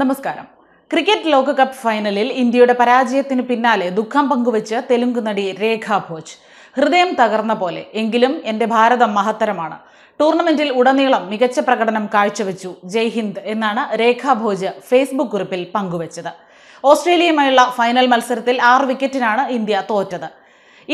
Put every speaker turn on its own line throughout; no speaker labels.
നമസ്കാരം ക്രിക്കറ്റ് ലോകകപ്പ് ഫൈനലിൽ ഇന്ത്യയുടെ പരാജയത്തിന് പിന്നാലെ ദുഃഖം പങ്കുവച്ച് തെലുങ്ക് നടി രേഖ ഭോജ് ഹൃദയം തകർന്ന പോലെ എങ്കിലും എൻ്റെ ഭാരതം മഹത്തരമാണ് ടൂർണമെന്റിൽ ഉടനീളം മികച്ച പ്രകടനം കാഴ്ചവെച്ചു ജയ് ഹിന്ദ് എന്നാണ് രേഖ ഭോജ് ഫേസ്ബുക്ക് കുറിപ്പിൽ പങ്കുവച്ചത് ഓസ്ട്രേലിയയുമായുള്ള ഫൈനൽ മത്സരത്തിൽ ആറ് വിക്കറ്റിനാണ് ഇന്ത്യ തോറ്റത്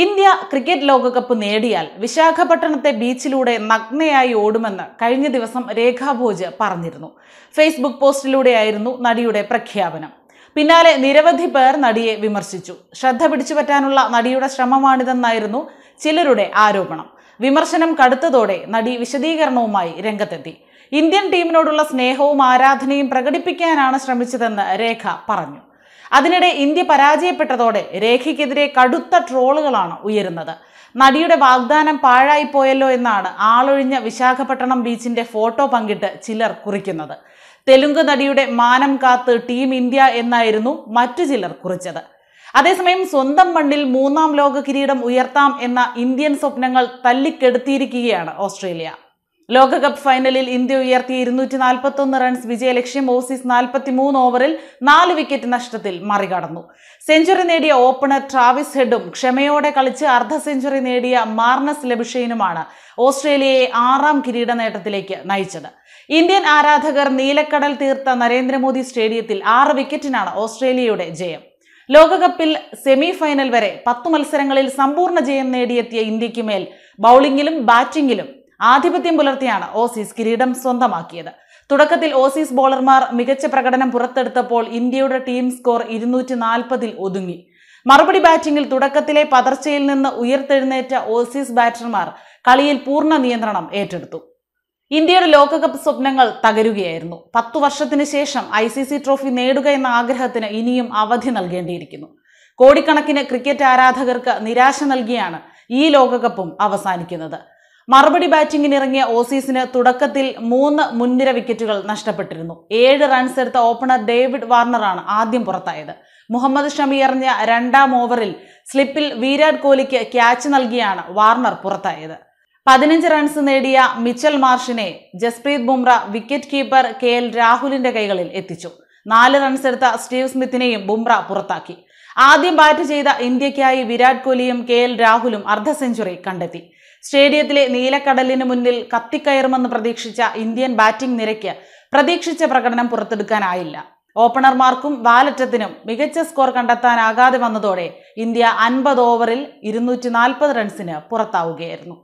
ഇന്ത്യ ക്രിക്കറ്റ് ലോകകപ്പ് നേടിയാൽ വിശാഖപട്ടണത്തെ ബീച്ചിലൂടെ നഗ്നയായി ഓടുമെന്ന് കഴിഞ്ഞ ദിവസം രേഖാ ഭോജ് പറഞ്ഞിരുന്നു ഫേസ്ബുക്ക് പോസ്റ്റിലൂടെയായിരുന്നു നടിയുടെ പ്രഖ്യാപനം പിന്നാലെ നിരവധി പേർ നടിയെ വിമർശിച്ചു ശ്രദ്ധ പിടിച്ചു പറ്റാനുള്ള നടിയുടെ ശ്രമമാണിതെന്നായിരുന്നു ചിലരുടെ ആരോപണം വിമർശനം കടുത്തതോടെ നടി വിശദീകരണവുമായി രംഗത്തെത്തി ഇന്ത്യൻ ടീമിനോടുള്ള സ്നേഹവും ആരാധനയും പ്രകടിപ്പിക്കാനാണ് ശ്രമിച്ചതെന്ന് രേഖ പറഞ്ഞു അതിനിടെ ഇന്ത്യ പരാജയപ്പെട്ടതോടെ രേഖയ്ക്കെതിരെ കടുത്ത ട്രോളുകളാണ് ഉയരുന്നത് നടിയുടെ വാഗ്ദാനം പാഴായിപ്പോയല്ലോ എന്നാണ് ആളൊഴിഞ്ഞ വിശാഖപട്ടണം ബീച്ചിന്റെ ഫോട്ടോ പങ്കിട്ട് ചിലർ കുറിക്കുന്നത് തെലുങ്ക് നടിയുടെ മാനം കാത്ത് ടീം ഇന്ത്യ എന്നായിരുന്നു മറ്റു ചിലർ കുറിച്ചത് അതേസമയം സ്വന്തം മണ്ണിൽ മൂന്നാം ലോക കിരീടം ഉയർത്താം എന്ന ഇന്ത്യൻ സ്വപ്നങ്ങൾ തല്ലിക്കെടുത്തിയിരിക്കുകയാണ് ഓസ്ട്രേലിയ ലോകകപ്പ് ഫൈനലിൽ ഇന്ത്യ ഉയർത്തിയ ഇരുന്നൂറ്റി നാൽപ്പത്തൊന്ന് റൺസ് വിജയലക്ഷ്യം ഓസീസ് നാൽപ്പത്തിമൂന്ന് ഓവറിൽ നാല് വിക്കറ്റ് നഷ്ടത്തിൽ മറികടന്നു സെഞ്ചുറി നേടിയ ഓപ്പണർ ട്രാവിസ് ഹെഡും ക്ഷമയോടെ കളിച്ച് അർദ്ധ സെഞ്ചുറി നേടിയ മാർണസ് ലബിഷെയിനുമാണ് ഓസ്ട്രേലിയയെ ആറാം കിരീട നേട്ടത്തിലേക്ക് നയിച്ചത് ഇന്ത്യൻ ആരാധകർ നീലക്കടൽ തീർത്ത നരേന്ദ്രമോദി സ്റ്റേഡിയത്തിൽ ആറ് വിക്കറ്റിനാണ് ഓസ്ട്രേലിയയുടെ ജയം ലോകകപ്പിൽ സെമി ഫൈനൽ വരെ പത്ത് മത്സരങ്ങളിൽ സമ്പൂർണ്ണ ജയം നേടിയെത്തിയ ഇന്ത്യക്ക് മേൽ ബൗളിംഗിലും ബാറ്റിംഗിലും ആധിപത്യം പുലർത്തിയാണ് ഓസീസ് കിരീടം സ്വന്തമാക്കിയത് തുടക്കത്തിൽ ഓസീസ് ബോളർമാർ മികച്ച പ്രകടനം പുറത്തെടുത്തപ്പോൾ ഇന്ത്യയുടെ ടീം സ്കോർ ഇരുന്നൂറ്റി നാൽപ്പതിൽ ഒതുങ്ങി മറുപടി ബാറ്റിംഗിൽ തുടക്കത്തിലെ പതർച്ചയിൽ നിന്ന് ഉയർത്തെഴുന്നേറ്റ ഓസീസ് ബാറ്റർമാർ കളിയിൽ പൂർണ്ണ നിയന്ത്രണം ഏറ്റെടുത്തു ഇന്ത്യയുടെ ലോകകപ്പ് സ്വപ്നങ്ങൾ തകരുകയായിരുന്നു പത്തു വർഷത്തിന് ശേഷം ഐ സി സി ട്രോഫി നേടുക എന്ന ആഗ്രഹത്തിന് ഇനിയും അവധി നൽകേണ്ടിയിരിക്കുന്നു കോടിക്കണക്കിന് ക്രിക്കറ്റ് ആരാധകർക്ക് നിരാശ നൽകിയാണ് ഈ ലോകകപ്പും അവസാനിക്കുന്നത് മറുപടി ബാറ്റിംഗിന് ഇറങ്ങിയ ഓസീസിന് തുടക്കത്തിൽ മൂന്ന് മുൻനിര വിക്കറ്റുകൾ നഷ്ടപ്പെട്ടിരുന്നു ഏഴ് റൺസ് എടുത്ത ഓപ്പണർ ഡേവിഡ് വാർണറാണ് ആദ്യം പുറത്തായത് മുഹമ്മദ് ഷമി എറിഞ്ഞ രണ്ടാം ഓവറിൽ സ്ലിപ്പിൽ വിരാട് കോഹ്ലിക്ക് ക്യാച്ച് നൽകിയാണ് വാർണർ പുറത്തായത് പതിനഞ്ച് റൺസ് നേടിയ മിച്ചൽ മാർഷിനെ Jasprit Bumrah wicket keeper K L രാഹുലിന്റെ കൈകളിൽ എത്തിച്ചു നാല് റൺസ് എടുത്ത സ്റ്റീവ് സ്മിത്തിനെയും ബുംറ പുറത്താക്കി ആദ്യം ബാറ്റ് ചെയ്ത ഇന്ത്യക്കായി വിരാട് കോഹ്ലിയും കെ എൽ രാഹുലും അർദ്ധ സെഞ്ചുറി കണ്ടെത്തി സ്റ്റേഡിയത്തിലെ നീലക്കടലിന് മുന്നിൽ കത്തിക്കയറുമെന്ന് പ്രതീക്ഷിച്ച ഇന്ത്യൻ ബാറ്റിംഗ് നിരയ്ക്ക് പ്രതീക്ഷിച്ച പ്രകടനം പുറത്തെടുക്കാനായില്ല ഓപ്പണർമാർക്കും വാലറ്റത്തിനും മികച്ച സ്കോർ കണ്ടെത്താനാകാതെ വന്നതോടെ ഇന്ത്യ അൻപത് ഓവറിൽ ഇരുന്നൂറ്റി റൺസിന് പുറത്താവുകയായിരുന്നു